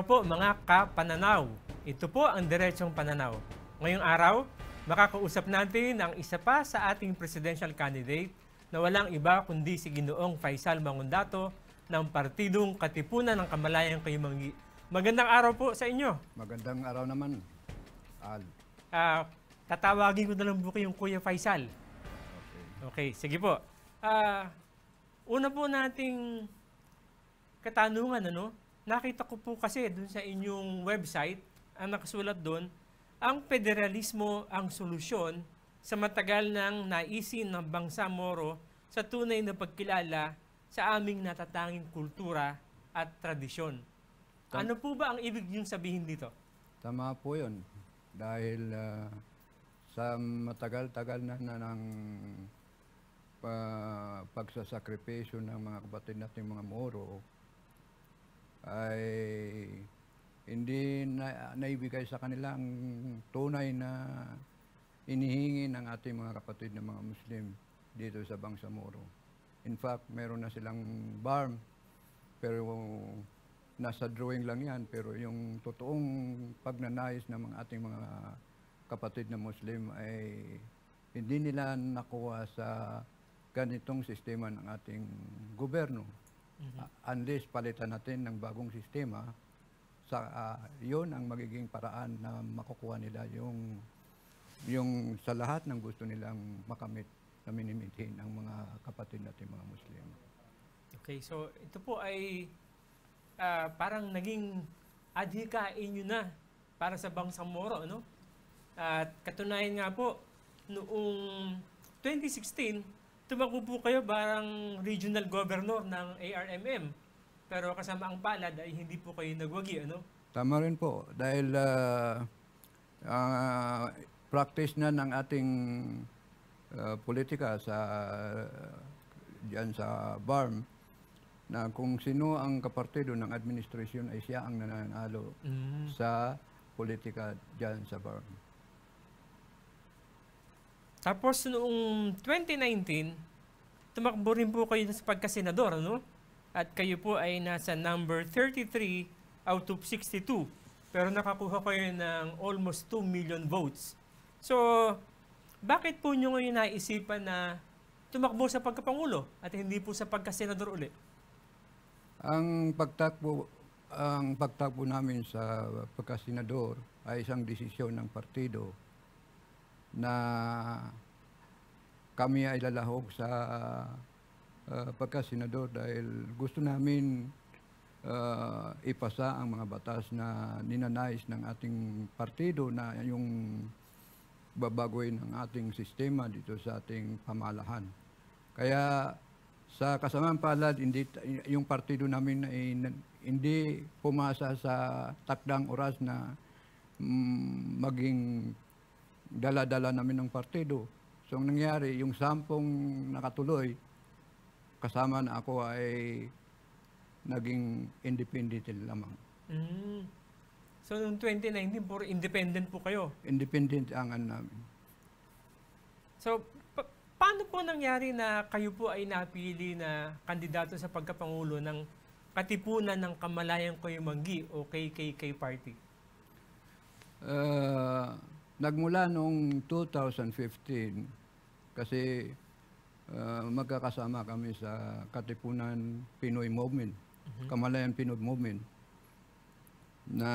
araw po mga kapananaw. Ito po ang Diretsong Pananaw. Ngayong araw, makakausap natin ang isa pa sa ating presidential candidate na walang iba kundi si Ginoong Faisal Mangundato ng Partidong Katipunan ng Kamalayan Kayimangi. Magandang araw po sa inyo. Magandang araw naman, Al. Uh, tatawagin ko na lang po yung Kuya Faisal. Okay. Okay, sige po. Uh, una po nating katanungan, ano? nakita ko po kasi dun sa inyong website, ang nakasulat doon, ang federalismo ang solusyon sa matagal ng naisin ng bangsa Moro sa tunay na pagkilala sa aming natatanging kultura at tradisyon. Tam- ano po ba ang ibig niyong sabihin dito? Tama po yun. Dahil uh, sa matagal-tagal na, na ng uh, pagsasakripisyo ng mga kapatid natin mga Moro, ay hindi na, naibigay sa kanila ang tunay na inihingi ng ating mga kapatid na mga Muslim dito sa Bangsamoro. In fact, meron na silang barm, pero nasa drawing lang yan, pero yung totoong pagnanais ng mga ating mga kapatid na Muslim ay hindi nila nakuha sa ganitong sistema ng ating gobyerno. Mm-hmm. Uh, unless palitan natin ng bagong sistema, sa uh, ah, 'yon ang magiging paraan na makukuha nila yung yung sa lahat ng gusto nilang makamit na minimaintain ang mga kapatid natin mga Muslim. Okay, so ito po ay uh, parang naging adhika inyo na para sa Bangsang Moro, no? At katunayan nga po, noong 2016, tumakbo po kayo barang regional governor ng ARMM. Pero kasama ang palad ay hindi po kayo nagwagi, ano? Tama rin po. Dahil uh, uh, practice na ng ating uh, politika sa uh, dyan sa BARM na kung sino ang kapartido ng administrasyon ay siya ang nananalo mm. sa politika diyan sa BARM. Tapos noong 2019, tumakbo rin po kayo sa pagkasenador, no? At kayo po ay nasa number 33 out of 62. Pero nakakuha kayo ng almost 2 million votes. So, bakit po nyo ngayon naisipan na tumakbo sa pagkapangulo at hindi po sa pagkasenador uli? Ang pagtakbo ang pagtakbo namin sa pagkasenador ay isang desisyon ng partido na kami ay lalahog sa uh, ah, pagkasenador dahil gusto namin uh, ipasa ang mga batas na ninanais ng ating partido na yung babagoy ng ating sistema dito sa ating pamalahan. Kaya sa kasamang palad, hindi, yung partido namin ay hindi pumasa sa takdang oras na mm, maging dala-dala namin ng partido. So ang nangyari, yung sampung nakatuloy, kasama na ako ay naging independent lamang. Mm. So noong 2019, puro independent po kayo? Independent ang ano namin. So pa- paano po nangyari na kayo po ay napili na kandidato sa pagkapangulo ng katipunan ng Kamalayan Koyumanggi o KKK Party? Uh, Nagmula noong 2015, kasi uh, magkakasama kami sa Katipunan Pinoy Movement, mm-hmm. Kamalayan Pinoy Movement, na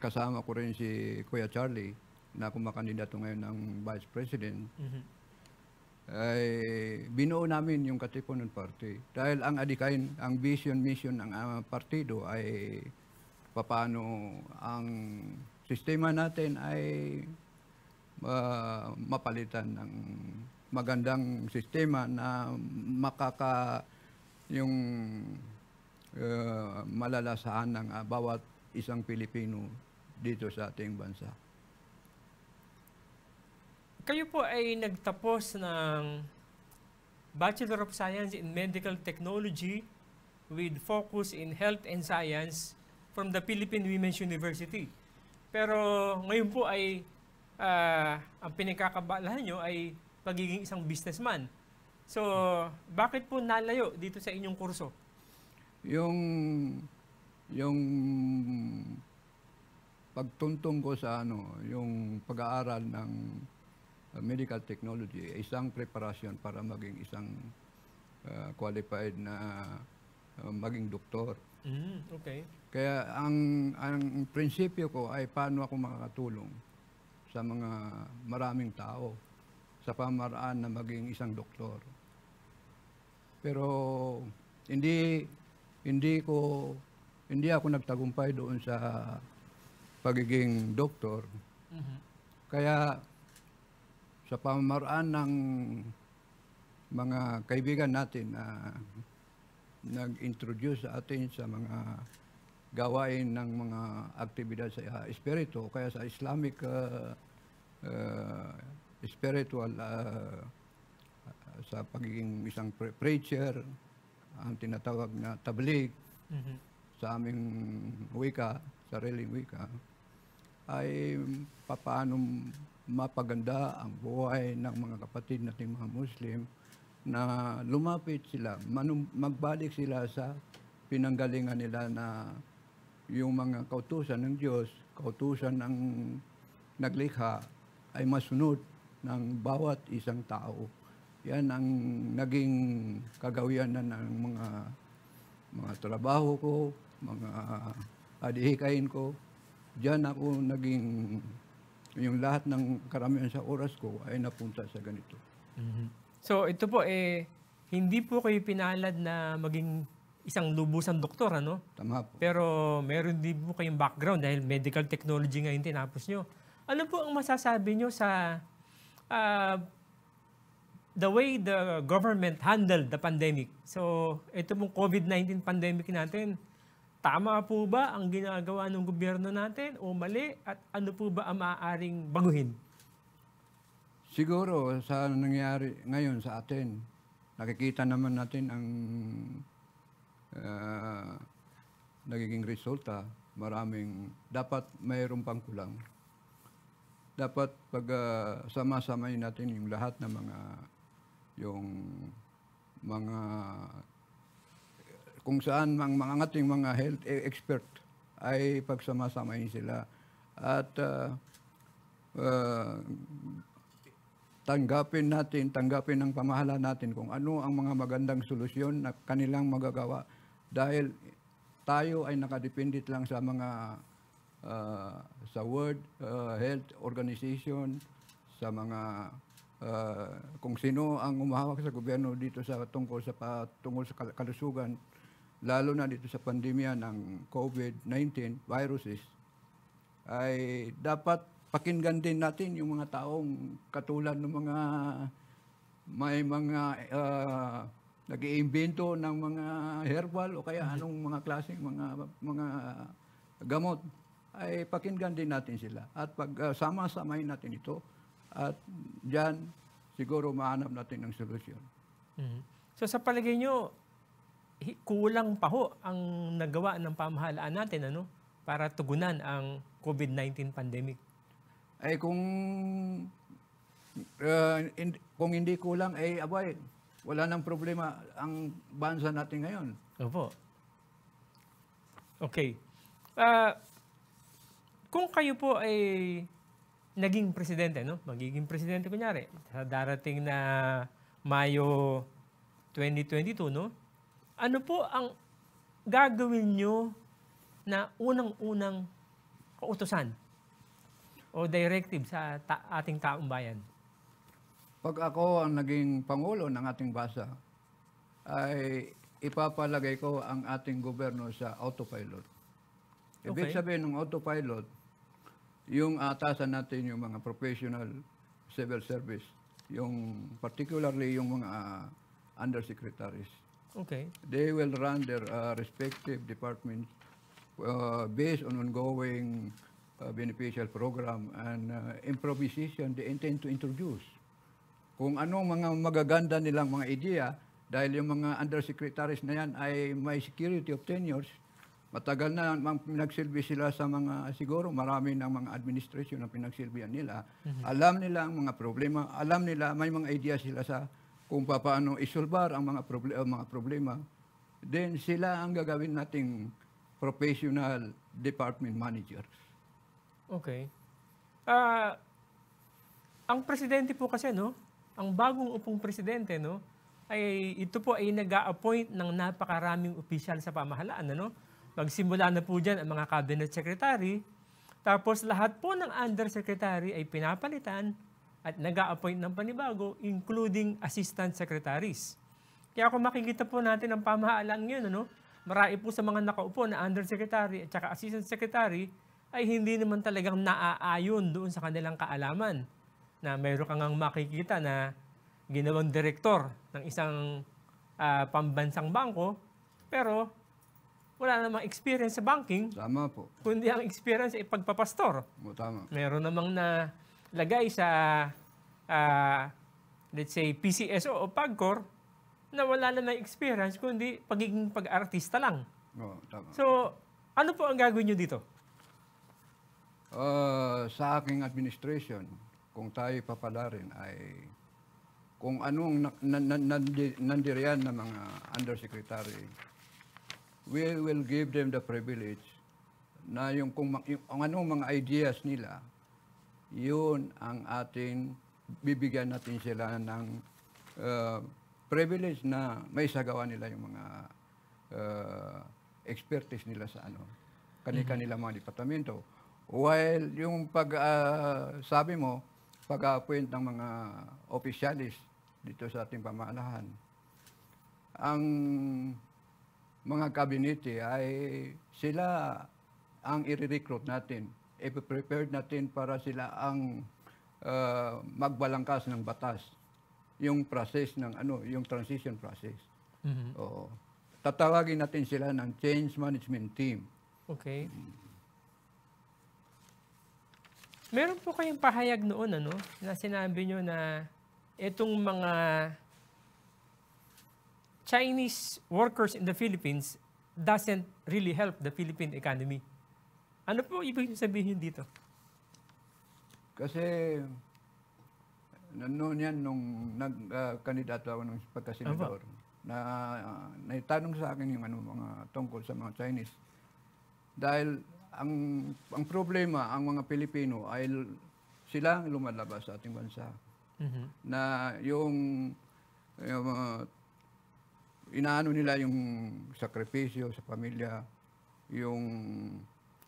kasama ko rin si Kuya Charlie, na kumakandidato ngayon ng Vice President. Mm-hmm ay binuo namin yung Katipunan Party. Dahil ang adikain, ang vision, mission ng uh, partido ay paano ang sistema natin ay uh, mapalitan ng magandang sistema na makaka yung uh, malalasahan ng uh, bawat isang Pilipino dito sa ating bansa. Kayo po ay nagtapos ng Bachelor of Science in Medical Technology with focus in Health and Science from the Philippine Women's University. Pero ngayon po ay uh, ang pinagkakabalahan nyo ay pagiging isang businessman. So, bakit po nalayo dito sa inyong kurso? Yung yung pagtuntong ko sa ano, yung pag-aaral ng medical technology, isang preparasyon para maging isang uh, qualified na uh, maging doktor. Mm, okay. Kaya ang ang prinsipyo ko ay paano ako makakatulong sa mga maraming tao sa pamaraan na maging isang doktor. Pero hindi hindi ko hindi ako nagtagumpay doon sa pagiging doktor. Uh-huh. Kaya sa pamamaraan ng mga kaibigan natin na nag-introduce sa atin sa mga gawain ng mga aktibidad sa ah, espiritu, kaya sa Islamic uh, uh, spiritual uh, sa pagiging isang pre- preacher, ang tinatawag na tablig mm-hmm. sa aming wika, sariling wika, ay paano mapaganda ang buhay ng mga kapatid nating mga Muslim na lumapit sila, manum- magbalik sila sa pinanggalingan nila na yung mga kautusan ng Diyos, kautusan ng naglikha, ay masunod ng bawat isang tao. Yan ang naging kagawian na ng mga mga trabaho ko, mga adihikain ko. Diyan ako naging, yung lahat ng karamihan sa oras ko ay napunta sa ganito. Mm-hmm. So ito po, eh, hindi po kayo pinalad na maging isang lubusang doktor, ano? Tama po. Pero meron din po kayong background dahil medical technology nga ngayon tinapos nyo. Ano po ang masasabi nyo sa uh, the way the government handled the pandemic? So, ito pong COVID-19 pandemic natin, tama po ba ang ginagawa ng gobyerno natin o mali? At ano po ba ang maaaring baguhin? Siguro sa nangyari ngayon sa atin, nakikita naman natin ang uh, nagiging resulta, maraming dapat mayroon pang kulang. Dapat pag uh, sama-samayin natin yung lahat ng mga yung mga kung saan mang mga ating mga health e, expert ay pagsama pagsamasamahin sila at uh, uh, tanggapin natin, tanggapin ng pamahala natin kung ano ang mga magandang solusyon na kanilang magagawa dahil tayo ay nakadependent lang sa mga uh, sa World uh, Health Organization, sa mga uh, kung sino ang umahawak sa gobyerno dito sa tungkol sa tungkol sa kalusugan, lalo na dito sa pandemya ng COVID-19 viruses, ay dapat pakinggan din natin yung mga taong katulad ng mga may mga uh, nag-iimbento ng mga herbal o kaya mhm. anong mga klaseng mga mga gamot ay pakinggan din natin sila at pag uh, sama-samahin natin ito at diyan siguro mahanap natin ng solusyon. Mm-hmm. So sa palagay niyo kulang pa ho ang nagawa ng pamahalaan natin ano para tugunan ang COVID-19 pandemic. Ay kung uh, ah, in, kung hindi kulang ay abay wala nang problema ang bansa natin ngayon. Opo. Okay. Uh, kung kayo po ay naging presidente, no? magiging presidente kunyari, sa darating na Mayo 2022, no? ano po ang gagawin nyo na unang-unang kautosan o directive sa ta- ating taong bayan? Pag ako ang naging Pangulo ng ating bansa, ay ipapalagay ko ang ating gobyerno sa autopilot. Ibig okay. sabihin ng autopilot, yung atasan natin yung mga professional civil service, yung particularly yung mga uh, undersecretaries. Okay. They will run their uh, respective departments uh, based on ongoing uh, beneficial program and uh, improvisation they intend to introduce kung anong mga magaganda nilang mga ideya, dahil yung mga undersecretaries na yan ay may security of tenures, matagal na pinagsilbi sila sa mga, siguro marami ng mga administration na pinagsilbihan nila. Mm-hmm. Alam nila ang mga problema, alam nila, may mga ideya sila sa kung paano isolbar ang mga, proble- mga problema. Then sila ang gagawin nating professional department managers. Okay. Uh, ang presidente po kasi, no, ang bagong upong presidente, no, ay ito po ay nag appoint ng napakaraming opisyal sa pamahalaan. Ano? Magsimula na po diyan ang mga cabinet secretary. Tapos lahat po ng undersecretary ay pinapalitan at nag appoint ng panibago, including assistant secretaries. Kaya kung makikita po natin ang pamahalaan ngayon, ano, marami po sa mga nakaupo na undersecretary at saka assistant secretary ay hindi naman talagang naaayon doon sa kanilang kaalaman na mayroon kang ang makikita na ginawang direktor ng isang uh, pambansang bangko, pero wala namang experience sa banking. Tama po. Kundi ang experience ay pagpapastor. O, tama. Meron namang na lagay sa uh, let's say PCSO o PAGCOR na wala namang experience kundi pagiging pag-artista lang. Oo, tama. So, ano po ang gagawin nyo dito? Uh, sa aking administration, kung tayo papalarin ay kung anong na, na, na, nandiriyan ng mga undersecretary, we will give them the privilege na yung kung yung, anong mga ideas nila, yun ang atin, bibigyan natin sila ng uh, privilege na may sagawa nila yung mga uh, expertise nila sa ano kani-kanila mm-hmm. mga departamento. While yung pag uh, sabi mo, pag-appoint ng mga opisyalis dito sa ating pamahalaan. Ang mga kabinete ay sila ang i-recruit natin. I-prepare natin para sila ang uh, magbalangkas ng batas. Yung process ng ano, yung transition process. Mm-hmm. Oo. Tatawagin natin sila ng change management team. Okay. Mm. Meron po kayong pahayag noon ano, na sinabi nyo na itong mga Chinese workers in the Philippines doesn't really help the Philippine economy. Ano po ibig sabihin dito? Kasi noon yan nung nagkandidato uh, ako ng pagkasenador Aba. na uh, naitanong sa akin yung ano mga tungkol sa mga Chinese. Dahil ang, ang problema, ang mga Pilipino ay sila ang lumalabas sa ating bansa. Mm-hmm. Na yung, yung uh, inaano nila yung sakripisyo sa pamilya, yung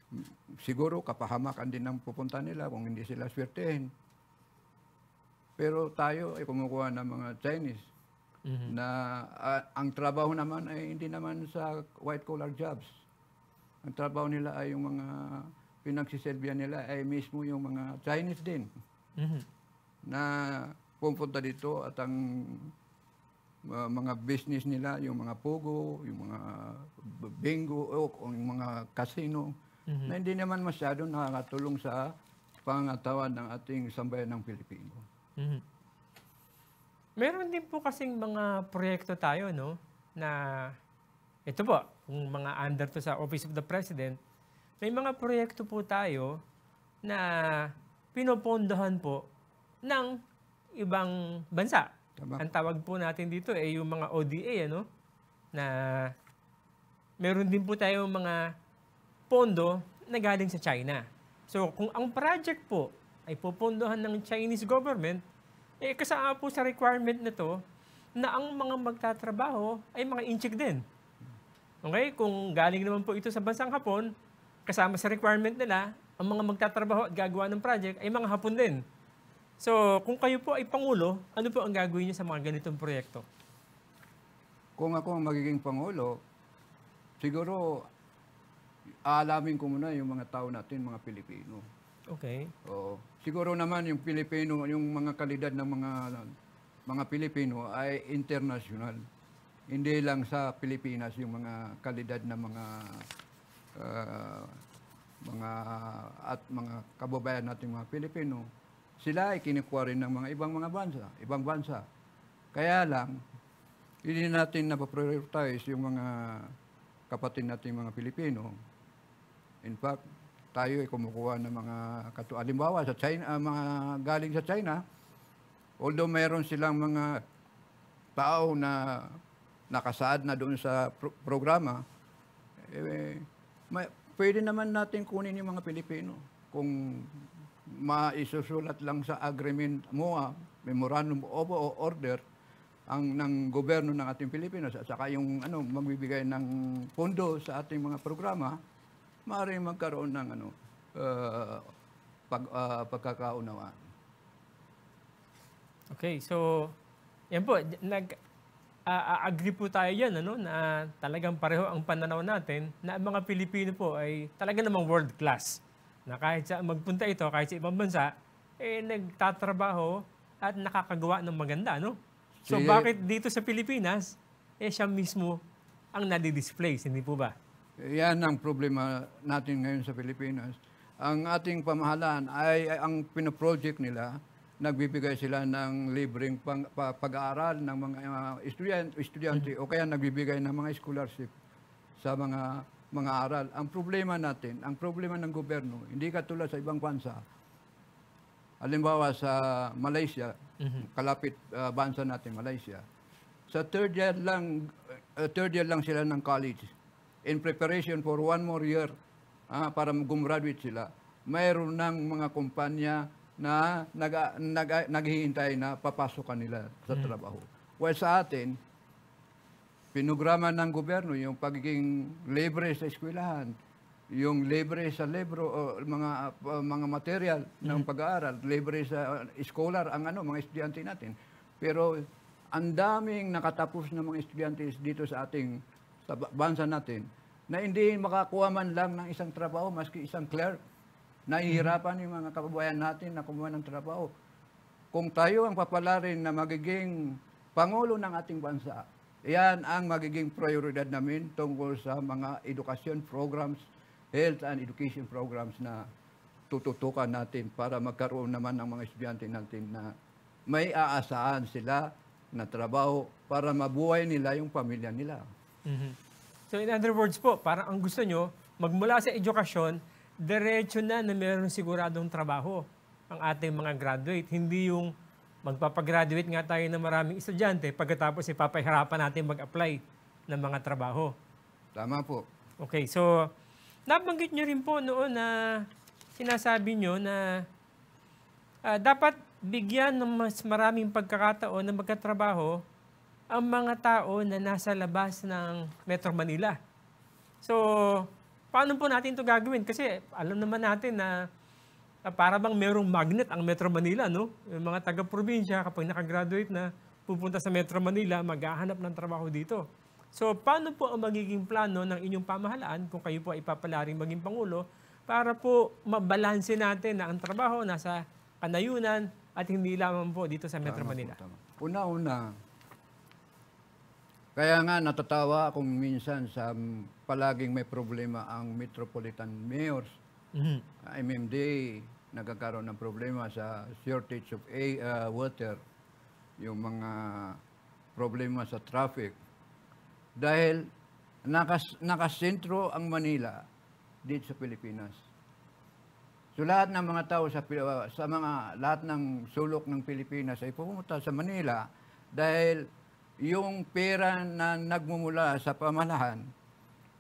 mm, siguro kapahamakan din ang pupunta nila kung hindi sila swertehin. Pero tayo ay kumukuha ng mga Chinese mm-hmm. na uh, ang trabaho naman ay hindi naman sa white collar jobs ang trabaho nila ay yung mga pinagsiserbihan nila ay mismo yung mga Chinese din mm-hmm. na pumunta dito at ang uh, mga business nila, yung mga pugo, yung mga bingo, o yung mga casino, mm-hmm. na hindi naman masyado nakakatulong sa pangatawan ng ating sambayan ng Pilipino. Mm-hmm. Meron din po kasing mga proyekto tayo, no? Na, ito po, kung mga under to sa Office of the President, may mga proyekto po tayo na pinopondohan po ng ibang bansa. Tama. Ang tawag po natin dito ay eh, yung mga ODA, ano? Na meron din po tayo mga pondo na galing sa China. So, kung ang project po ay pupondohan ng Chinese government, eh kasama po sa requirement na to na ang mga magtatrabaho ay mga inchik din. Okay? Kung galing naman po ito sa bansang Hapon, kasama sa requirement nila, ang mga magtatrabaho at gagawa ng project ay mga Hapon din. So, kung kayo po ay Pangulo, ano po ang gagawin niyo sa mga ganitong proyekto? Kung ako ang magiging Pangulo, siguro aalamin ko muna yung mga tao natin, mga Pilipino. Okay. Oo. Siguro naman yung Pilipino, yung mga kalidad ng mga mga Pilipino ay international. Hindi lang sa Pilipinas yung mga kalidad ng mga uh, mga at mga kababayan natin mga Pilipino, sila ay kinukuha rin ng mga ibang mga bansa, ibang bansa. Kaya lang, hindi natin napaprioritize yung mga kapatid natin mga Pilipino. In fact, tayo ay kumukuha ng mga katu alimbawa sa China, uh, mga galing sa China, although mayroon silang mga tao na nakasaad na doon sa pro- programa, eh, may, pwede naman natin kunin yung mga Pilipino kung maisusulat lang sa agreement MOA, ah, Memorandum of Order, ang ng gobyerno ng ating Pilipinas at saka yung ano magbibigay ng pondo sa ating mga programa maaaring magkaroon ng ano uh, pag uh, pagkakaunawaan. Okay, so yan po nag uh, agree po tayo yan, ano, na talagang pareho ang pananaw natin na ang mga Pilipino po ay talaga namang world class. Na kahit sa magpunta ito, kahit sa ibang bansa, eh nagtatrabaho at nakakagawa ng maganda, no? So Sige. bakit dito sa Pilipinas, eh siya mismo ang nadidisplace, hindi po ba? Yan ang problema natin ngayon sa Pilipinas. Ang ating pamahalaan ay, ay ang pinaproject nila nagbibigay sila ng libreng pag-aaral ng mga uh, ah, student, estudyante mm-hmm. o kaya nagbibigay ng mga scholarship sa mga mga aral. Ang problema natin, ang problema ng gobyerno, hindi katulad sa ibang bansa. Halimbawa sa Malaysia, mm-hmm. kalapit uh, bansa natin, Malaysia. Sa third year lang uh, third year lang sila ng college in preparation for one more year uh, para gumraduate sila. Mayroon ng mga kumpanya na nag, nag, naghihintay na papasok kanila sa hmm. trabaho. Mm. While sa atin, pinograma ng gobyerno yung pagiging libre sa eskwelahan, yung libre sa libro o mga mga material ng hmm. pag-aaral, libre sa scholar ang ano mga estudyante natin. Pero ang daming nakatapos ng mga estudyante dito sa ating sa bansa natin na hindi makakuha man lang ng isang trabaho maski isang clerk Nahihirapan yung mga kababayan natin na kumuha ng trabaho. Kung tayo ang papalarin na magiging Pangulo ng ating bansa, yan ang magiging prioridad namin tungkol sa mga education programs, health and education programs na tututukan natin para magkaroon naman ng mga estudyante natin na may aasaan sila na trabaho para mabuhay nila yung pamilya nila. Mm-hmm. So in other words po, parang ang gusto nyo, magmula sa edukasyon, diretso na na meron siguradong trabaho ang ating mga graduate. Hindi yung magpapagraduate nga tayo ng maraming estudyante pagkatapos ipapahirapan natin mag-apply ng mga trabaho. Tama po. Okay, so nabanggit nyo rin po noon na sinasabi nyo na uh, dapat bigyan ng mas maraming pagkakataon na magkatrabaho ang mga tao na nasa labas ng Metro Manila. So, Paano po natin ito gagawin? Kasi alam naman natin na para bang merong magnet ang Metro Manila, no? Yung mga taga-probinsya, kapag nakagraduate na, pupunta sa Metro Manila, maghahanap ng trabaho dito. So, paano po ang magiging plano ng inyong pamahalaan kung kayo po ay papalaring maging Pangulo para po mabalanse natin na ang trabaho nasa kanayunan at hindi lamang po dito sa Metro Manila? Una-una, kaya nga natatawa akong minsan sa palaging may problema ang Metropolitan Mayors. Mm-hmm. Ah, MMD nagkakaroon ng problema sa shortage of a, uh, water, yung mga problema sa traffic. Dahil nakas, nakasentro ang Manila dito sa Pilipinas. So lahat ng mga tao sa, ah, sa mga lahat ng sulok ng Pilipinas ay pumunta sa Manila dahil yung pera na nagmumula sa pamalahan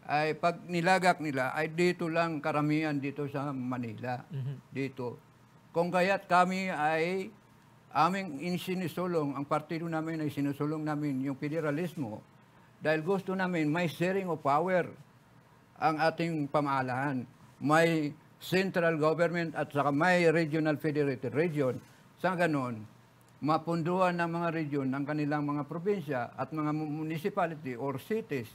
ay pag nilagak nila ay dito lang karamihan dito sa Manila. Mm-hmm. Dito. Kung kaya't kami ay aming insinusulong, ang partido namin ay sinusulong namin yung federalismo dahil gusto namin may sharing of power ang ating pamahalaan. May central government at saka may regional federated region. Sa ganun, mapunduan ng mga region ng kanilang mga probinsya at mga municipality or cities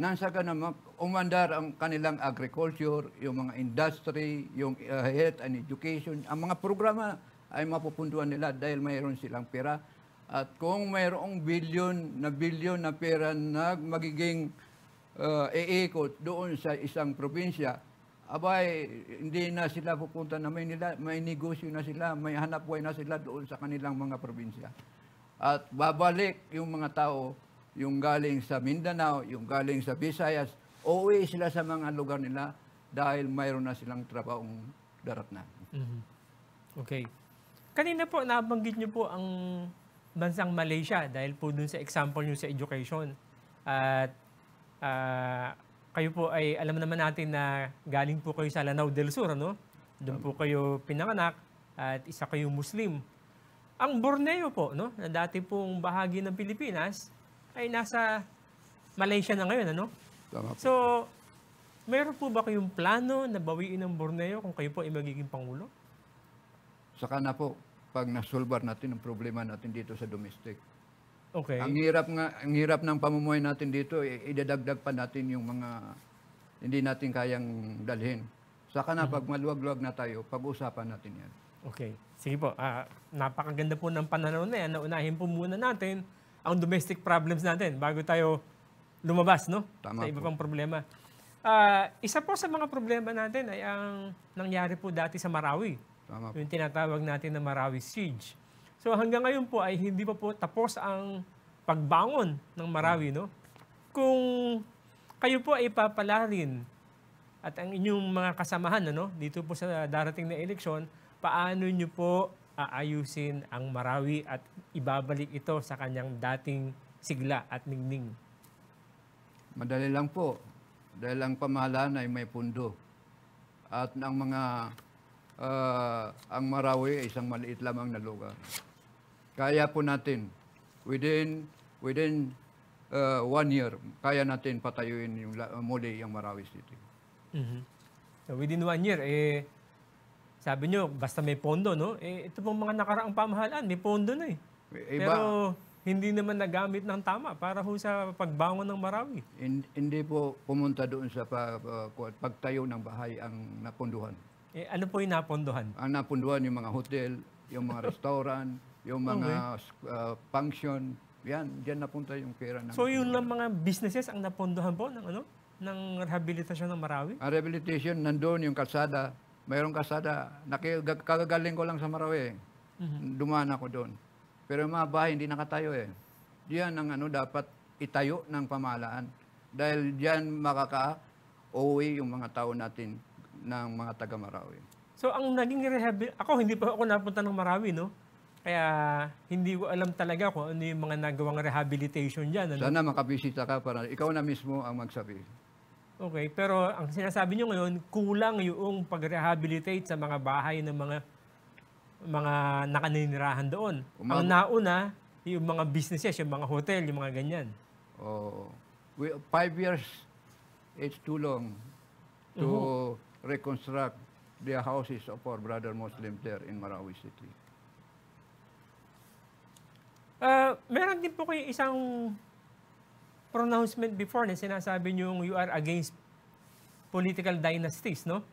nang sa ganun umandar ang kanilang agriculture, yung mga industry, yung uh, health and education. Ang mga programa ay mapupunduan nila dahil mayroon silang pera. At kung mayroong bilyon na bilyon na pera na magiging uh, iikot doon sa isang probinsya, abay, hindi na sila pupunta na may, may negosyo na sila, may hanap buhay na sila doon sa kanilang mga probinsya. At babalik yung mga tao, yung galing sa Mindanao, yung galing sa Visayas, uuwi sila sa mga lugar nila dahil mayroon na silang trabahong darat na. Mm-hmm. Okay. Kanina po, nabanggit niyo po ang bansang Malaysia dahil po dun sa example niyo sa education. At uh, kayo po ay alam naman natin na galing po kayo sa Lanao del Sur, ano? Doon po kayo pinanganak at isa kayong Muslim. Ang Borneo po, no? Na dati pong bahagi ng Pilipinas ay nasa Malaysia na ngayon, ano? Tama po. So, meron po ba kayong plano na bawiin ang Borneo kung kayo po ay magiging pangulo? Saka na po, pag nasolbar natin ang problema natin dito sa domestic Okay. Ang hirap nga ang hirap ng pamumuhay natin dito, eh, idadagdag pa natin yung mga hindi natin kayang dalhin. Saka na mm-hmm. pag maluwag-luwag na tayo, pag-usapan natin 'yan. Okay. Sige po. Uh, napakaganda po ng pananaw na 'yan. Naunahin po muna natin ang domestic problems natin bago tayo lumabas, no? Tama sa iba po. pang problema. Uh, isa po sa mga problema natin ay ang nangyari po dati sa Marawi. Tama yung po. tinatawag natin na Marawi Siege. So hanggang ngayon po ay hindi pa po tapos ang pagbangon ng Marawi. No? Kung kayo po ay papalarin at ang inyong mga kasamahan ano, dito po sa darating na eleksyon, paano nyo po aayusin ang Marawi at ibabalik ito sa kanyang dating sigla at ningning? Madali lang po. Dahil ang pamahalaan ay may pundo. At ang mga uh, ang Marawi ay isang maliit lamang na lugar. Kaya po natin. Within, within uh, one year, kaya natin patayuin yung uh, muli yung Marawi dito. Mm-hmm. So within one year, eh, sabi nyo, basta may pondo, no? Eh, ito pong mga nakaraang pamahalaan, may pondo na eh. Iba, Pero hindi naman nagamit ng tama para ho sa pagbangon ng Marawi. hindi po pumunta doon sa pag, uh, pagtayo ng bahay ang napunduhan. Eh, ano po yung napunduhan? Ang napunduhan yung mga hotel, yung mga restaurant, yung mga uh, function, yan, diyan napunta yung pera. Ng so yun lang mga businesses ang napondohan po ng ano? ng rehabilitasyon ng Marawi? Ang rehabilitation, nandoon yung kalsada. Mayroong kalsada. Kagagaling ko lang sa Marawi. Mm-hmm. Dumaan ako doon. Pero yung mga bahay, hindi nakatayo eh. Diyan ang ano, dapat itayo ng pamahalaan. Dahil diyan makaka-uwi yung mga tao natin ng mga taga Marawi. So ang naging rehabilitation, ako hindi pa ako napunta ng Marawi, no? Kaya hindi ko alam talaga kung ano yung mga nagawang rehabilitation dyan. Ano? Sana makabisita ka para ikaw na mismo ang magsabi. Okay, pero ang sinasabi nyo ngayon, kulang yung pag-rehabilitate sa mga bahay ng mga mga nakaninirahan doon. Umab- ang nauna, yung mga businesses, yung mga hotel, yung mga ganyan. Oh, we, five years, it's too long to uh-huh. reconstruct the houses of our brother Muslim there in Marawi City. Uh, meron din po kayo isang pronouncement before na sinasabi niyo yung you are against political dynasties, no?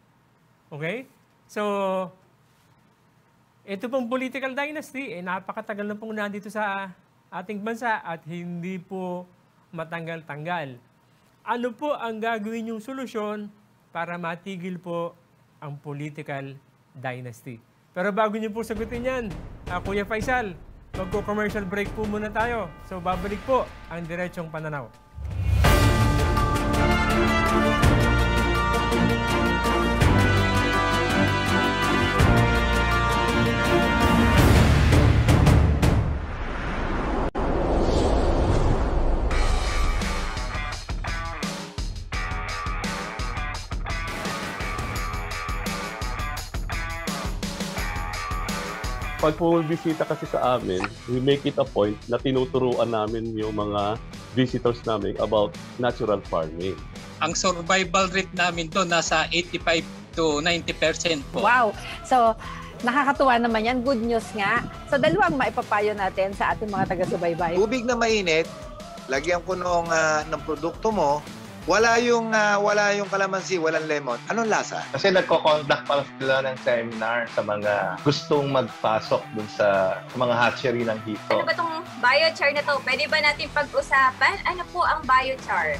Okay? So, ito pong political dynasty, eh, napakatagal na pong nandito sa ating bansa at hindi po matanggal-tanggal. Ano po ang gagawin yung solusyon para matigil po ang political dynasty? Pero bago niyo po sagutin yan, uh, Kuya Faisal, Magko-commercial break po muna tayo. So babalik po ang diretsong pananaw. pag bumibisita kasi sa amin, we make it a point na tinuturuan namin yung mga visitors namin about natural farming. Ang survival rate namin doon nasa 85 to 90% po. Wow! So, Nakakatuwa naman yan. Good news nga. So, dalawang maipapayo natin sa ating mga taga-subaybay. Tubig na mainit, lagyan ko noong, uh, ah, ng produkto mo, wala yung ah, wala yung kalamansi, walang lemon. Anong lasa? Kasi nagko-conduct pa sila ng seminar sa mga gustong magpasok dun sa mga hatchery ng hito. Ano ba tong biochar na to? Pwede ba natin pag-usapan? Ano po ang biochar?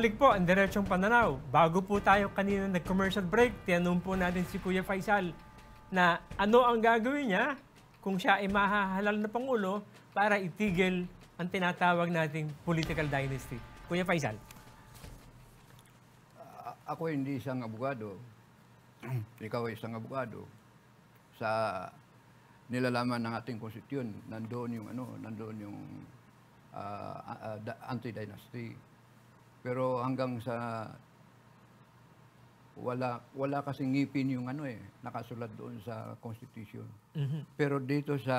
Bumalik po ang diretsong pananaw. Bago po tayo kanina nag-commercial break, tinanong po natin si Kuya Faisal na ano ang gagawin niya kung siya ay mahahalal na Pangulo para itigil ang tinatawag nating political dynasty. Kuya Faisal. Uh, ako hindi isang abogado. Ikaw ay isang abogado. Sa nilalaman ng ating konstitusyon, nandoon yung ano, nandoon yung uh, uh, anti-dynasty pero hanggang sa wala wala kasi ngipin yung ano eh nakasulat doon sa constitution. Mm-hmm. Pero dito sa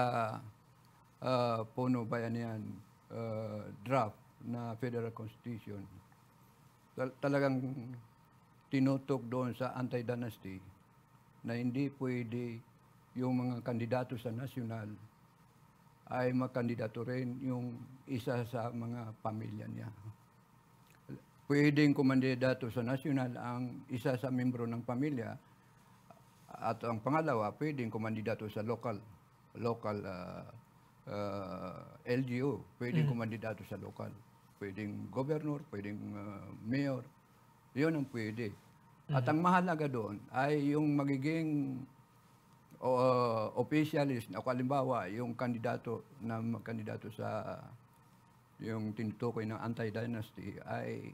uh, ah, Puno Bayanihan uh, ah, draft na federal constitution tal- talagang tinutok doon sa anti-dynasty na hindi pwede yung mga kandidato sa nasyonal ay makandidato rin yung isa sa mga pamilya niya pwedeng kumandidato sa nasyonal ang isa sa membro ng pamilya at ang pangalawa, pwedeng kumandidato sa local local uh, ah, uh, ah, LGU, pwedeng mm. kumandidato sa local. Pwedeng governor, pwedeng uh, ah, mayor. 'Yon ang pwede. mm At ang mahalaga doon ay yung magiging uh, officialist na kalimbawa yung kandidato na kandidato sa uh, yung tinutukoy ng anti-dynasty ay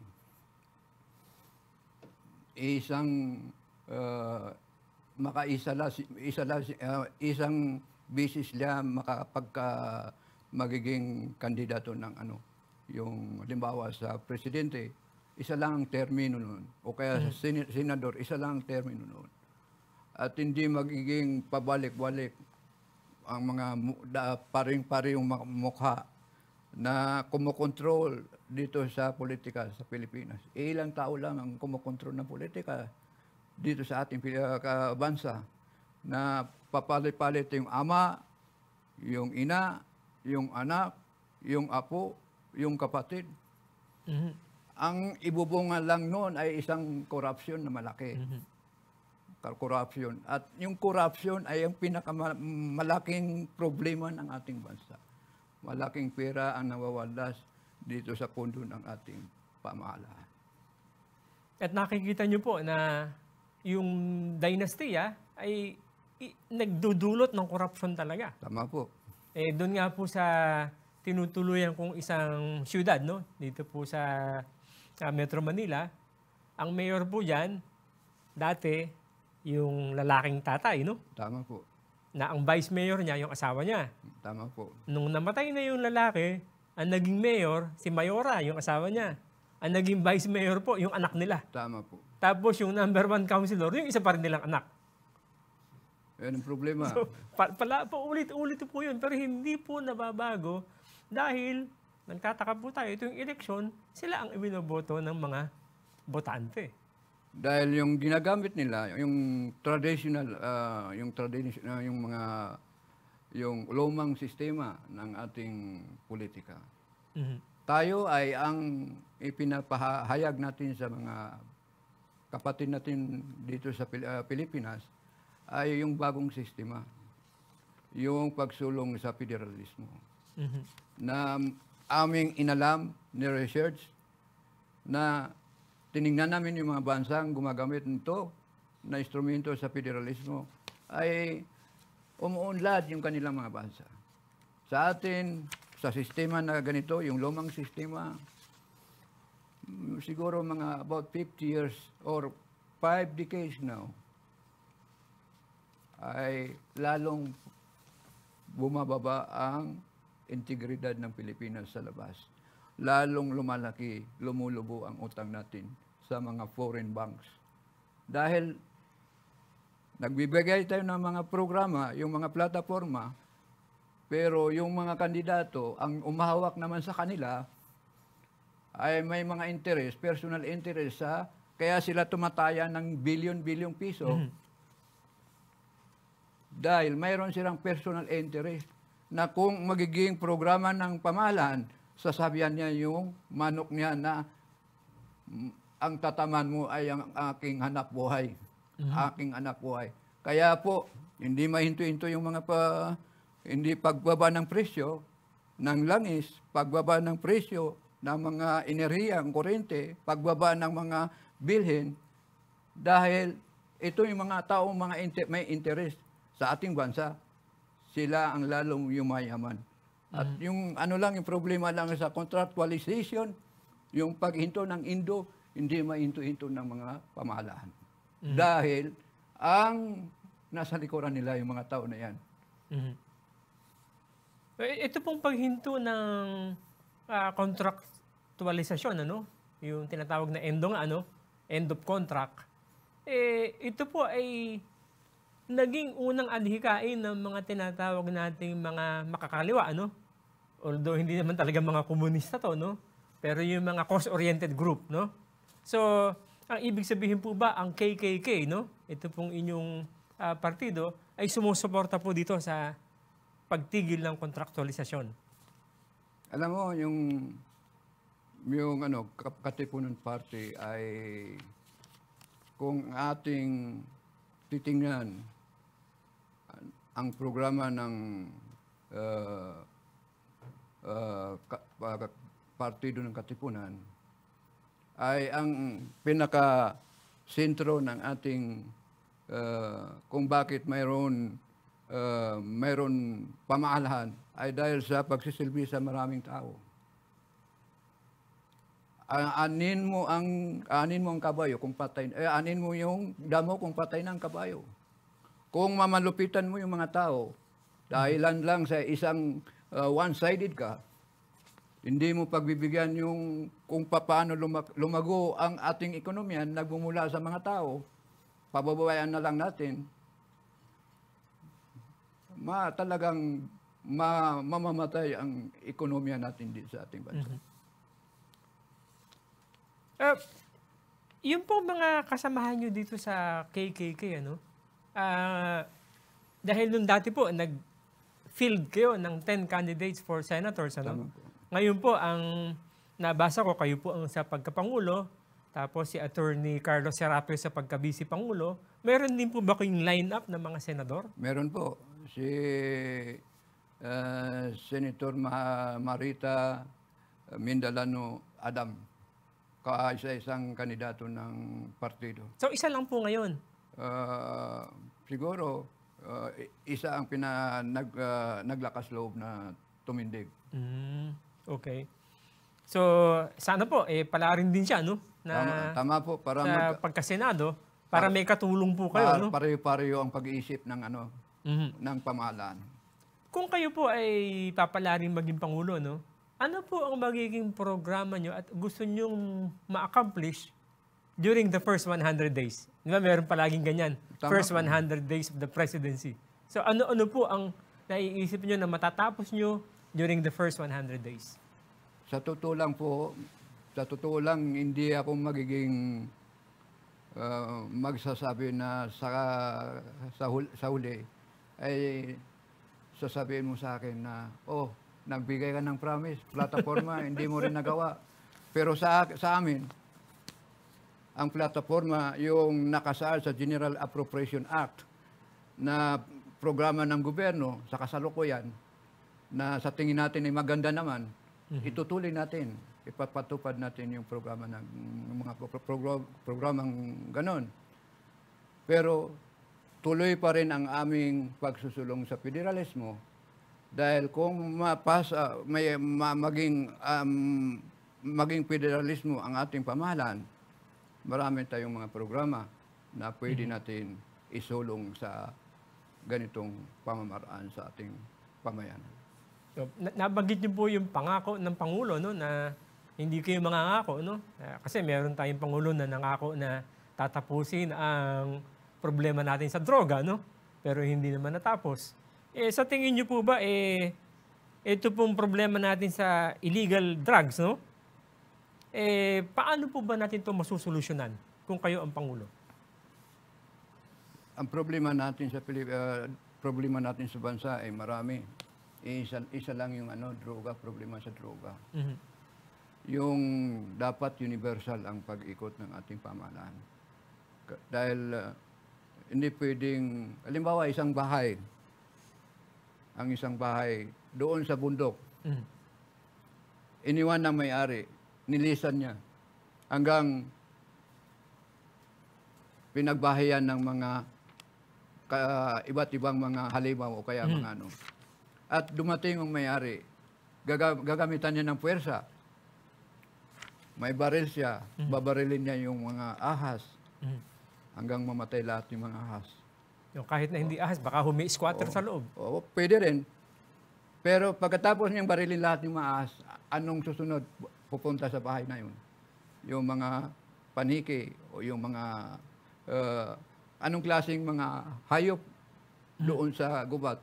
isang uh, ah, makaisala isala uh, ah, isang bisis niya makapagka magiging kandidato ng ano yung halimbawa sa presidente isa lang ang termino noon o kaya sa mm. sen- senador isa lang ang termino noon at hindi magiging pabalik-balik ang mga da, paring yung mukha na kumokontrol dito sa politika sa Pilipinas. Eh, ilang tao lang ang kumokontrol ng politika dito sa ating bansa na papalit-palit yung ama, yung ina, yung anak, yung apo, yung kapatid. Mm-hmm. Ang ibubunga lang noon ay isang korupsyon na malaki. Mm-hmm. Korupsyon. At yung korupsyon ay ang pinakamalaking problema ng ating bansa. Malaking pera ang nawawalas dito sa pundo ng ating pamahalaan. At nakikita nyo po na yung dynasty ah, ay nagdudulot ng korupsyon talaga. Tama po. Eh, doon nga po sa tinutuluyan kong isang siyudad, no? Dito po sa uh, Metro Manila, ang mayor po dyan, dati, yung lalaking tatay, no? Tama po na ang vice mayor niya yung asawa niya. Tama po. Nung namatay na yung lalaki, ang naging mayor, si Mayora, yung asawa niya. Ang naging vice mayor po, yung anak nila. Tama po. Tapos yung number one councilor, yung isa pa rin nilang anak. Yan ang problema. So, pa- pala, po ulit-ulit po yun. Pero hindi po nababago dahil nagtataka po tayo, ito yung eleksyon, sila ang ibinoboto ng mga botante. Dahil yung ginagamit nila, yung traditional, uh, yung traditional, uh, yung mga, yung lumang sistema ng ating politika. Mm-hmm. Tayo ay ang ipinapahayag natin sa mga kapatid natin dito sa uh, Pilipinas ay yung bagong sistema. Yung pagsulong sa federalismo. Mm-hmm. Na aming inalam ni research na tiningnan namin yung mga bansang gumagamit nito na instrumento sa federalismo ay umuunlad yung kanilang mga bansa. Sa atin, sa sistema na ganito, yung lumang sistema, siguro mga about 50 years or 5 decades now, ay lalong bumababa ang integridad ng Pilipinas sa labas. Lalong lumalaki, lumulubo ang utang natin sa mga foreign banks. Dahil nagbibigay tayo ng mga programa, yung mga plataforma, pero yung mga kandidato, ang umahawak naman sa kanila ay may mga interest, personal interest sa kaya sila tumataya ng bilyon-bilyong piso mm. dahil mayroon silang personal interest na kung magiging programa ng pamahalaan, sasabihan niya yung manok niya na ang tataman mo ay ang aking hanap buhay. Mm-hmm. Aking anak buhay. Kaya po, hindi mahinto-hinto yung mga pa, hindi pagbaba ng presyo ng langis, pagbaba ng presyo ng mga enerhiya, ang kurente, pagbaba ng mga bilhin, dahil ito yung mga tao mga inter- may interest sa ating bansa. Sila ang lalong yumayaman. At mm-hmm. yung ano lang, yung problema lang sa contractualization, yung paghinto ng Indo, hindi mainto-into ng mga pamahalaan. Mm-hmm. Dahil ang nasa likuran nila yung mga tao na yan. Mm-hmm. Eh, ito pong paghinto ng uh, ah, contractualisasyon, ano? Yung tinatawag na endo nga, ano? End of contract. Eh, ito po ay naging unang adhikain ng mga tinatawag nating mga makakaliwa, ano? Although hindi naman talaga mga komunista to, no? Pero yung mga cause-oriented group, no? So, ang ibig sabihin po ba ang KKK, no? Ito pong inyong uh, partido ay sumusuporta po dito sa pagtigil ng kontraktualisasyon. Alam mo, yung yung ano, Katipunan Party ay kung ating titingnan ang programa ng uh, uh, ka, partido ng Katipunan, ay ang pinaka sentro ng ating uh, kung bakit mayroon uh, mayroon pamaalahan ay dahil sa pagsisilbi sa maraming tao. Ah, anin mo ang anin mo ang kabayo kung patay eh, anin mo yung damo kung patay ng kabayo. Kung mamalupitan mo yung mga tao dahilan lang sa isang uh, one-sided ka, hindi mo pagbibigyan yung kung paano lumago ang ating ekonomiya nagmumula sa mga tao. Pababawayan na lang natin. Ma, talagang ma, mamamatay ang ekonomiya natin dito sa ating bansa. Mm-hmm. Uh, eh, yun po mga kasamahan nyo dito sa KKK, ano? Uh, dahil nung dati po, nag-field kayo ng 10 candidates for senators, ano? Tama po. Ngayon po, ang nabasa ko, kayo po ang sa pagkapangulo, tapos si Attorney Carlos Serapio sa pagkabisi Pangulo, meron din po ba kayong line-up ng mga senador? Meron po. Si uh, Senator Ma- Marita eh, Mindalano Adam, kaisa-isang kandidato ng partido. So isa lang po ngayon? Uh, siguro, uh, isa ang pina, nag, uh, ah, naglakas loob na tumindig. Mm. Okay. So, sana ano po, eh, palarin din siya, no? Na, tama, tama po. Para sa mag- pagkasenado, para, para may katulong po kayo, para, no? Pareho-pareho ang pag-iisip ng, ano, mm-hmm. ng pamahalaan. Kung kayo po ay papalarin maging Pangulo, no? Ano po ang magiging programa nyo at gusto nyong ma-accomplish during the first 100 days? Di ba, meron palaging ganyan. Tama first 100 days of the presidency. So, ano-ano po ang naiisip nyo na matatapos nyo during the first 100 days? Sa totoo lang po, sa totoo lang hindi ako magiging uh, magsasabi na sa sa, huli, sa huli ay sasabihin mo sa akin na oh, nagbigay ka ng promise, plataforma, hindi mo rin nagawa. Pero sa sa amin, ang plataforma yung nakasaad sa General Appropriation Act na programa ng gobyerno sa kasalukuyan na sa tingin natin ay maganda naman, mm-hmm. itutuloy natin, ipapatupad natin yung programa ng mga progr- programang ganon. Pero tuloy pa rin ang aming pagsusulong sa federalismo dahil kung mapasa, ah, may ma, maging um, maging federalismo ang ating pamahalaan, marami tayong mga programa na pwede mm-hmm. natin isulong sa ganitong pamamaraan sa ating pamayanan nabanggit niyo po yung pangako ng Pangulo no, na hindi kayo mangangako. No? Kasi meron tayong Pangulo na nangako na tatapusin ang problema natin sa droga, no? pero hindi naman natapos. Eh, sa tingin niyo po ba, eh, ito pong problema natin sa illegal drugs, no? Eh, paano po ba natin ito masusolusyonan kung kayo ang Pangulo? Ang problema natin sa Pilip, uh, problema natin sa bansa ay marami isa, isa lang yung ano, droga, problema sa droga. Mm-hmm. Yung dapat universal ang pag-ikot ng ating pamahalaan. K- dahil uh, hindi pwedeng, halimbawa isang bahay, ang isang bahay doon sa bundok, mm-hmm. iniwan ng may-ari, nilisan niya, hanggang pinagbahayan ng mga ka, iba't ibang mga halimaw o kaya mm-hmm. mga ano at dumating ang may-ari, gagamitan niya ng puwersa. May baril siya, mm-hmm. babarilin niya yung mga ahas mm-hmm. hanggang mamatay lahat yung mga ahas. Yung kahit na hindi oh. ahas, baka humi squatter oh. sa loob. Oo, oh, pwede rin. Pero pagkatapos niyang barilin lahat yung mga ahas, anong susunod pupunta sa bahay na yun? Yung mga paniki o yung mga uh, anong klaseng mga hayop mm. doon sa gubat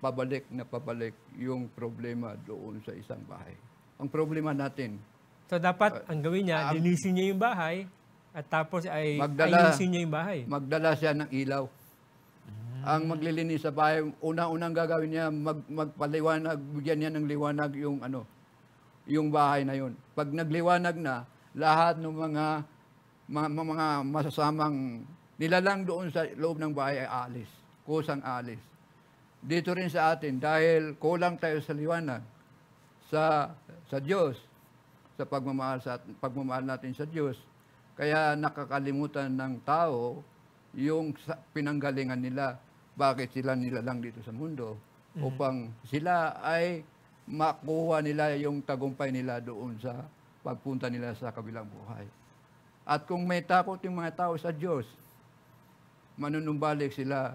pabalik na pabalik yung problema doon sa isang bahay. Ang problema natin. So dapat uh, ang gawin niya, ah, linisin niya yung bahay at tapos ay linisin niya yung bahay. Magdala siya ng ilaw. Ah. Ang maglilinis sa bahay, unang unang gagawin niya, mag, magpaliwanag, bigyan niya ng liwanag yung ano, yung bahay na yun. Pag nagliwanag na, lahat ng mga mga, mga masasamang nilalang doon sa loob ng bahay ay alis, kusang alis dito rin sa atin dahil kulang tayo sa liwanag sa sa Diyos sa pagmamahal sa pagmamahal natin sa Diyos kaya nakakalimutan ng tao yung pinanggalingan nila bakit sila nila lang dito sa mundo mm-hmm. upang sila ay makuha nila yung tagumpay nila doon sa pagpunta nila sa kabilang buhay. At kung may takot yung mga tao sa Diyos, manunumbalik sila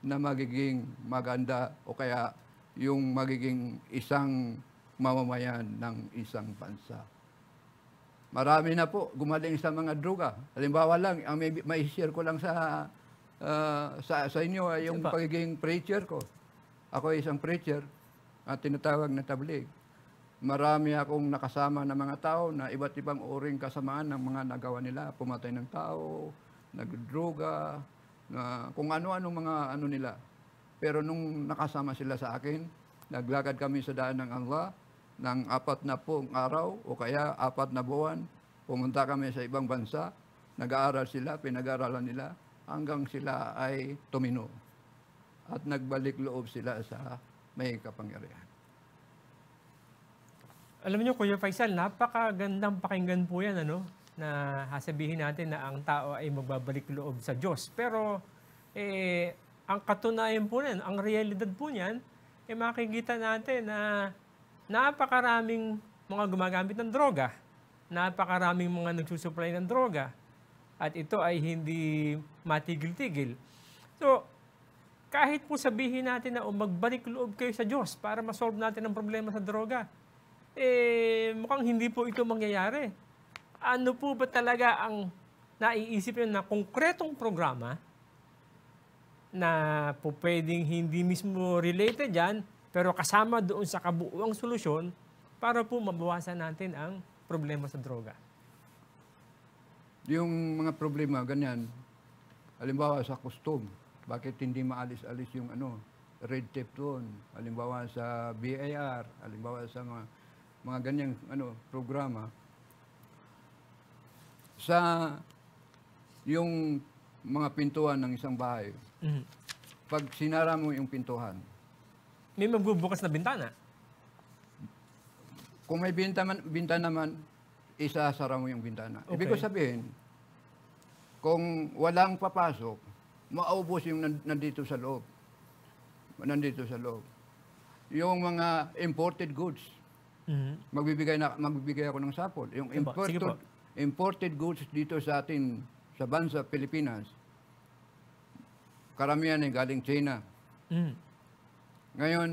na magiging maganda o kaya yung magiging isang mamamayan ng isang bansa. Marami na po gumaling sa mga druga. Halimbawa lang, ang may, may share ko lang sa, uh, sa, sa inyo ay yung pagiging preacher ko. Ako ay isang preacher at tinatawag na tablig. Marami akong nakasama ng mga tao na iba't ibang uring kasamaan ng mga nagawa nila. Pumatay ng tao, nagdruga, na kung ano-ano mga ano nila. Pero nung nakasama sila sa akin, naglakad kami sa daan ng Allah ng apat na pong araw o kaya apat na buwan. Pumunta kami sa ibang bansa, nag-aaral sila, pinag-aaralan nila hanggang sila ay tumino at nagbalik loob sila sa may kapangyarihan. Alam niyo, Kuya Faisal, napakagandang pakinggan po yan, ano? na sabihin natin na ang tao ay magbabalik loob sa Diyos. Pero eh, ang katunayan po niyan, ang realidad po niyan, eh makikita natin na napakaraming mga gumagamit ng droga, napakaraming mga nagsusupply ng droga, at ito ay hindi matigil-tigil. So, kahit po sabihin natin na magbalik loob kayo sa Diyos para masolve natin ang problema sa droga, eh mukhang hindi po ito mangyayari ano po ba talaga ang naiisip nyo na konkretong programa na po pwedeng hindi mismo related yan, pero kasama doon sa kabuuang solusyon para po mabawasan natin ang problema sa droga. Yung mga problema, ganyan, halimbawa sa custom, bakit hindi maalis-alis yung ano, red tape doon, halimbawa sa BIR, halimbawa sa mga, mga ganyang ano, programa, sa yung mga pintuan ng isang bahay. Mm-hmm. Pag sinara mo yung pintuan. May magbubukas na bintana? Kung may bintaman, bintana man, isasara mo yung bintana. Okay. Ibig ko sabihin, kung walang papasok, maubos yung nandito sa loob. Nandito sa loob. Yung mga imported goods, mm-hmm. magbibigay, na, magbibigay ako ng sapol. Yung imported, imported goods dito sa atin sa bansa Pilipinas, karamihan ay galing China. Mm. Ngayon,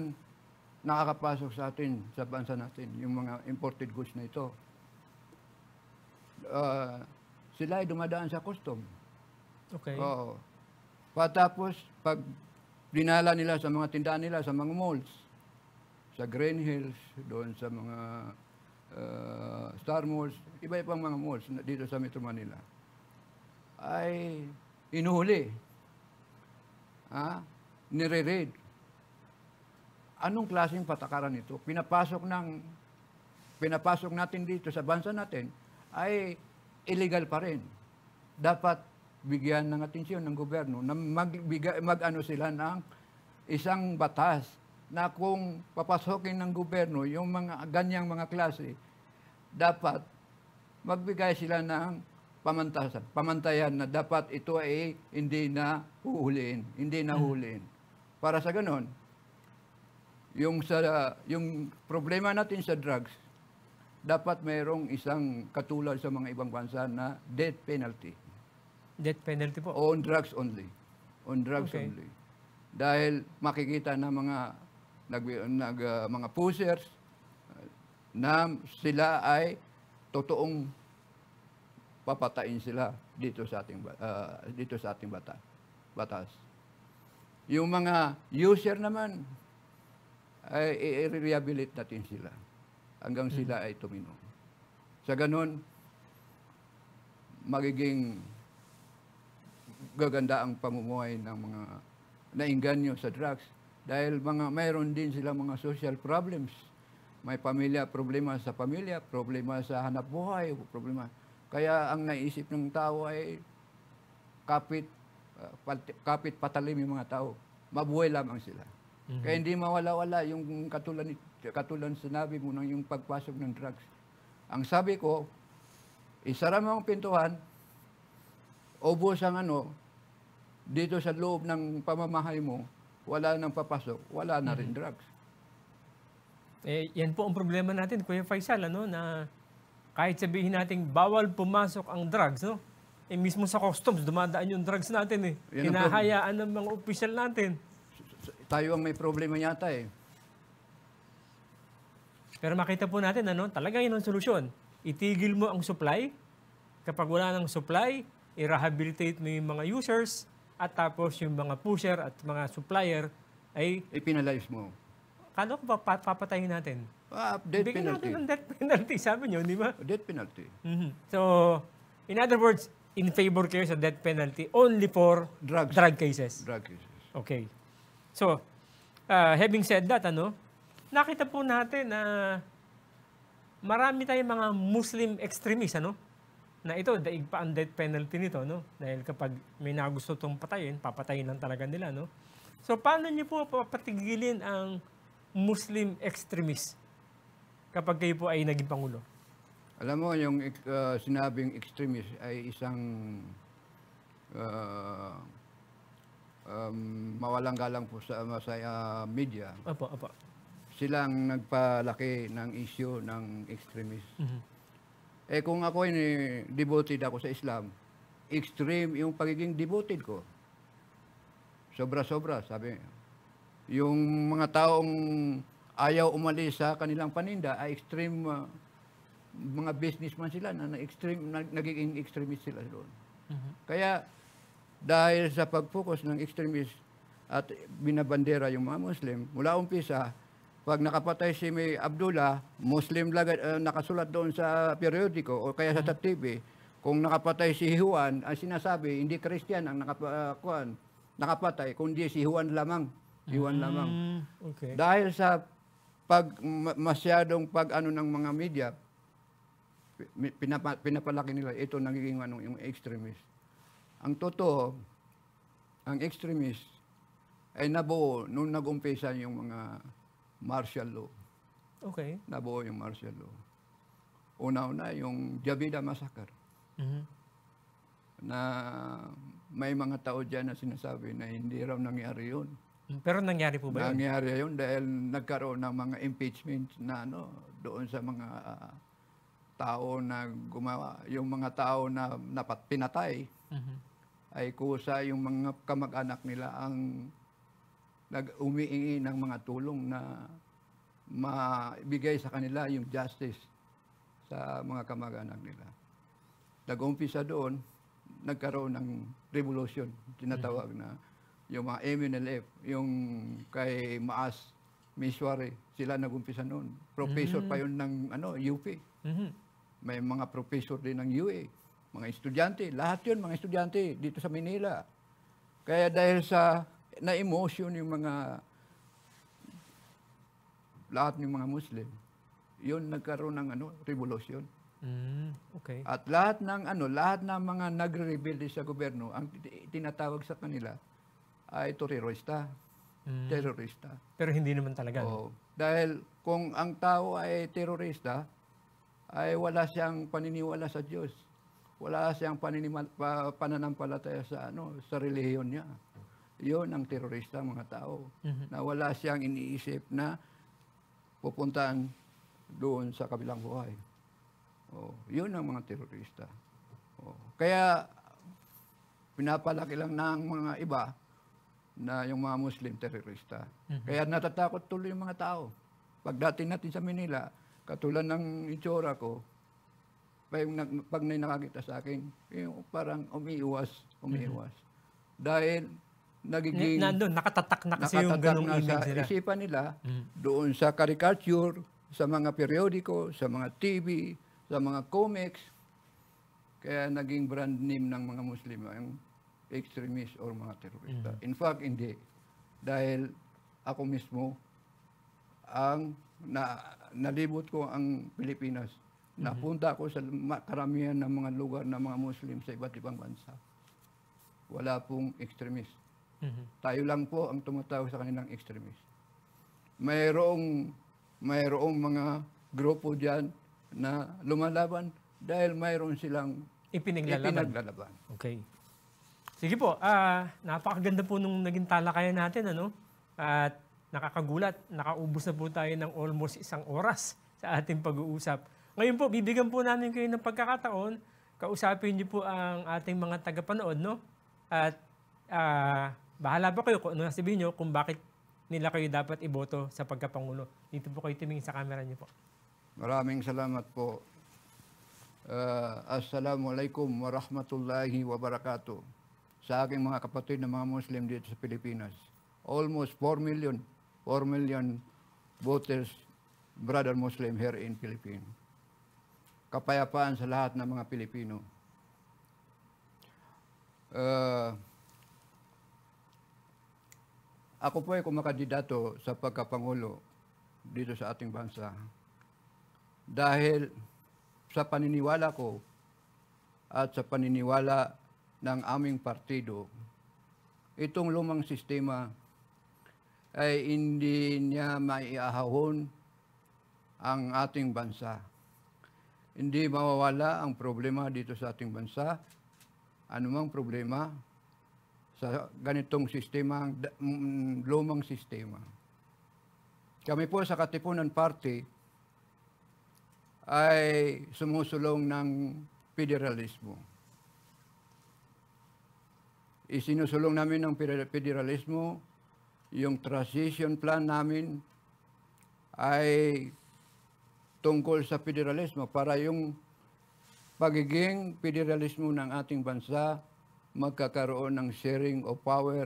nakakapasok sa atin, sa bansa natin, yung mga imported goods na ito. Uh, sila ay dumadaan sa custom. Okay. Oo. Patapos, pag dinala nila sa mga tindahan nila, sa mga malls, sa Green Hills, doon sa mga uh, Star Malls, iba pang mga malls dito sa Metro Manila, ay inuhuli. Ha? Nire-raid. Anong klaseng patakaran ito? Pinapasok ng pinapasok natin dito sa bansa natin ay illegal pa rin. Dapat bigyan ng atensyon ng gobyerno na magbigay mag-ano sila ng isang batas na kung papasokin ng gobyerno yung mga ganyang mga klase, dapat magbigay sila ng pamantasan, pamantayan na dapat ito ay hindi na huhuliin, hindi na huhuliin. Para sa ganun, yung, sa, yung problema natin sa drugs, dapat mayroong isang katulad sa mga ibang bansa na death penalty. Death penalty po? On drugs only. On drugs okay. only. Dahil makikita na mga nag, nag uh, mga pushers na sila ay totoong papatayin sila dito sa ating uh, dito sa ating bata, batas. Yung mga user naman ay i-rehabilitate natin sila hanggang sila mm. ay tumino. Sa ganun magiging gaganda ang pamumuhay ng mga nainganyo sa drugs dahil mga, mayroon din sila mga social problems. May pamilya, problema sa pamilya, problema sa hanap buhay, problema. Kaya ang naisip ng tao ay kapit, uh, ah, pat, kapit patalim yung mga tao. Mabuhay lamang sila. Mm-hmm. Kaya hindi mawala-wala yung katulad, katulad sinabi mo ng yung pagpasok ng drugs. Ang sabi ko, isara mo ang pintuan, ubos ang ano, dito sa loob ng pamamahay mo, wala nang papasok, wala na rin mm-hmm. drugs. Eh, yan po ang problema natin, Kuya Faisal, ano, na kahit sabihin natin bawal pumasok ang drugs, no? Eh, mismo sa customs, dumadaan yung drugs natin eh. Yan Kinahayaan ng mga official natin. Tayo ang may problema yata eh. Pero makita po natin, ano, talaga yun ang solusyon. Itigil mo ang supply. Kapag wala ng supply, i-rehabilitate mo yung mga users at tapos yung mga pusher at mga supplier ay... Ipinalize mo. Kala ko pa papatayin natin. Ah, death Bigyan penalty. Bigyan natin ng death penalty, sabi niyo, di ba? Death penalty. Mm-hmm. So, in other words, in favor kayo sa death penalty only for Drugs. drug cases. Drug cases. Okay. So, uh, having said that, ano, nakita po natin na marami tayong mga Muslim extremists, ano? na ito, daig pa ang death penalty nito, no? Dahil kapag may nagusto tong patayin, papatayin lang talaga nila, no? So, paano niyo po papatigilin ang Muslim extremist kapag kayo po ay naging Pangulo? Alam mo, yung uh, sinabing extremist ay isang uh, um, mawalang galang po sa, ah, sa uh, media. Opo, opo. Silang nagpalaki ng issue ng extremist. Mm-hmm eh kung ako ay devoted ako sa Islam, extreme yung pagiging devoted ko. Sobra-sobra, sabi. Yung mga taong ayaw umalis sa kanilang paninda ay extreme uh, mga businessman sila na, na extreme na, nagiging extremist sila doon. Uh-huh. Kaya dahil sa pag-focus ng extremist at binabandera yung mga Muslim, mula umpisa pag nakapatay si May Abdullah, Muslim lagad, uh, eh, nakasulat doon sa periodiko o kaya sa mm-hmm. TV, kung nakapatay si Juan, ang sinasabi, hindi Christian ang nakapatay, uh, kuan, nakapatay, kundi si Juan lamang. Si Juan mm, lamang. Okay. Dahil sa pag masyadong pag ano ng mga media, pinapa, pinapalaki nila, ito nagiging ano, yung extremist. Ang totoo, ang extremist ay nabuo nung nag-umpisa yung mga martial law. Okay. Nabuo yung martial law. Una-una, yung Javida Massacre. Mm-hmm. Na may mga tao dyan na sinasabi na hindi raw nangyari yun. Mm, pero nangyari po ba yun? Nangyari yun dahil nagkaroon ng mga impeachment na ano, doon sa mga uh, tao na gumawa, yung mga tao na napat pinatay, uh-huh. ay kusa yung mga kamag-anak nila ang nag umiingi ng mga tulong na maibigay sa kanila yung justice sa mga kamag-anak nila. Nag-umpisa doon, nagkaroon ng revolution, tinatawag na yung mga MNLF, yung kay Maas Miswari, sila nagumpisa noon. Professor mm-hmm. pa yun ng ano, UP. Mm-hmm. May mga professor din ng UA. Mga estudyante, lahat yun mga estudyante dito sa Manila. Kaya dahil sa na-emotion yung mga lahat ng mga Muslim. Yun nagkaroon ng ano, revolution. Mm, okay. At lahat ng ano, lahat ng mga nagre-rebelde sa gobyerno, ang tinatawag sa kanila ay terorista. Mm. Terorista. Pero hindi naman talaga. Oo. Dahil kung ang tao ay terorista, ay wala siyang paniniwala sa Diyos. Wala siyang paninimal, pa, pananampalataya sa ano, sa relihiyon niya yon ang terorista mga tao. Mm-hmm. Na wala siyang iniisip na pupuntahan doon sa kabilang buhay. Oh, yun ang mga terorista. Oh, kaya pinapalaki lang ng mga iba na yung mga Muslim terorista. Mm-hmm. Kaya natatakot tuloy yung mga tao. Pagdating natin sa Manila, katulad ng itsura ko, pag, pag na nakakita sa akin, yung parang umiiwas, umiiwas. Mm-hmm. Dahil nagiging... Nandun, nakatatak na kasi nakatatak yung ganung na image nila. isipan nila mm. doon sa caricature, sa mga periodiko, sa mga TV, sa mga comics. Kaya naging brand name ng mga Muslim ang extremist or mga terorista. Mm. In fact, hindi. Dahil ako mismo ang na, nalibot ko ang Pilipinas. Mm-hmm. Napunta ako sa karamihan ng mga lugar ng mga Muslim sa iba't ibang bansa. Wala pong extremist. Mm-hmm. Tayo lang po ang tumatawag sa kanilang extremist. Mayroong, mayroong mga grupo dyan na lumalaban dahil mayroon silang ipinaglalaban. ipinaglalaban. Okay. Sige po, uh, napakaganda po nung naging talakayan natin, ano? At nakakagulat, nakaubos na po tayo ng almost isang oras sa ating pag-uusap. Ngayon po, bibigyan po namin kayo ng pagkakataon, kausapin niyo po ang ating mga tagapanood, no? At uh, Bahala po kayo kung ano sabihin nyo kung bakit nila kayo dapat iboto sa pagkapangulo. Dito po kayo tumingin sa camera niyo po. Maraming salamat po. Uh, Assalamualaikum warahmatullahi wabarakatuh. Sa aking mga kapatid na mga Muslim dito sa Pilipinas, almost 4 million, 4 million voters, brother Muslim here in Philippines. Kapayapaan sa lahat ng mga Pilipino. Uh, ako po ay kumakandidato sa pagkapangulo dito sa ating bansa. Dahil sa paniniwala ko at sa paniniwala ng aming partido, itong lumang sistema ay hindi niya maiahahon ang ating bansa. Hindi mawawala ang problema dito sa ating bansa, anumang problema, sa ganitong sistema, mm, mm, lumang sistema. Kami po sa Katipunan Party ay sumusulong ng federalismo. Isinusulong namin ng federalismo, yung transition plan namin ay tungkol sa federalismo para yung pagiging federalismo ng ating bansa magkakaroon ng sharing of power,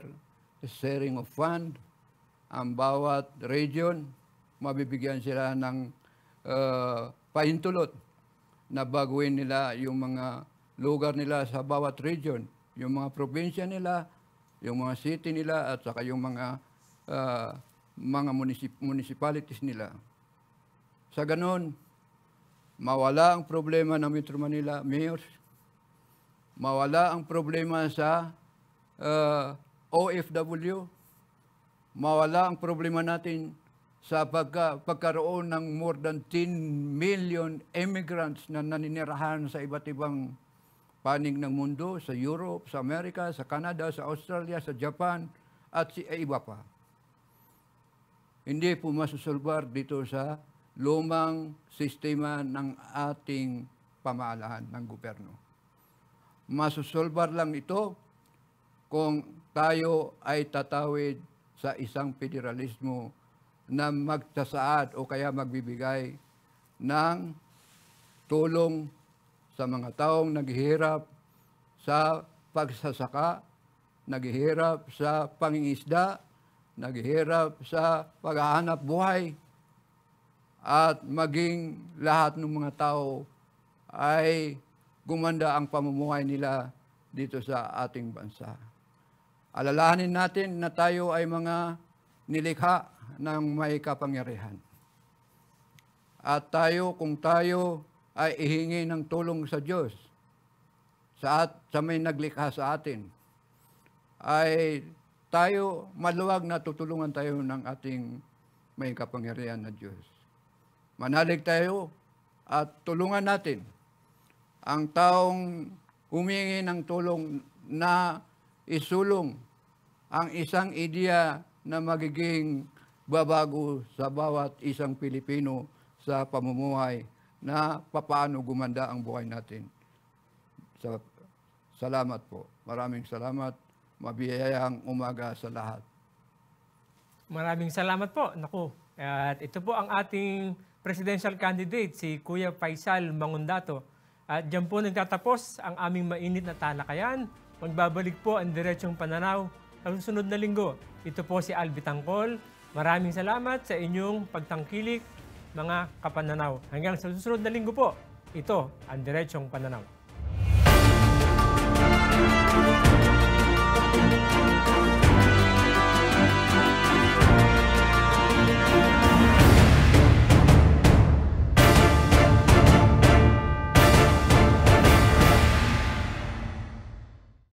sharing of fund. Ang bawat region, mabibigyan sila ng uh, ah, paintulot na baguhin nila yung mga lugar nila sa bawat region, yung mga probinsya nila, yung mga city nila, at saka yung mga uh, mga municip- municipalities nila. Sa ganun, mawala ang problema ng Metro Manila Mayors mawala ang problema sa uh, ah, OFW, mawala ang problema natin sa pagka, pagkaroon ng more than 10 million immigrants na naninirahan sa iba't ibang panig ng mundo, sa Europe, sa Amerika, sa Canada, sa Australia, sa Japan, at si eh, iba pa. Hindi po masusulbar dito sa lumang sistema ng ating pamahalaan ng gobyerno. Masusolbar lang ito kung tayo ay tatawid sa isang federalismo na magtasaad o kaya magbibigay ng tulong sa mga taong naghihirap sa pagsasaka, naghihirap sa pangingisda, naghihirap sa paghahanap buhay, at maging lahat ng mga tao ay gumanda ang pamumuhay nila dito sa ating bansa. Alalahanin natin na tayo ay mga nilikha ng may kapangyarihan. At tayo, kung tayo ay ihingi ng tulong sa Diyos, sa, at, sa may naglikha sa atin, ay tayo maluwag na tutulungan tayo ng ating may kapangyarihan na Diyos. Manalig tayo at tulungan natin ang taong humingi ng tulong na isulong ang isang ideya na magiging babago sa bawat isang Pilipino sa pamumuhay na papaano gumanda ang buhay natin. Sa, salamat po. Maraming salamat. Mabiyayang umaga sa lahat. Maraming salamat po. Naku, at ito po ang ating presidential candidate, si Kuya Faisal Mangundato. At diyan po nagtatapos ang aming mainit na talakayan. Magbabalik po ang diretsyong pananaw sa sunod na linggo. Ito po si Albi Tangkol. Maraming salamat sa inyong pagtangkilik, mga kapananaw. Hanggang sa susunod na linggo po, ito ang diretsyong pananaw.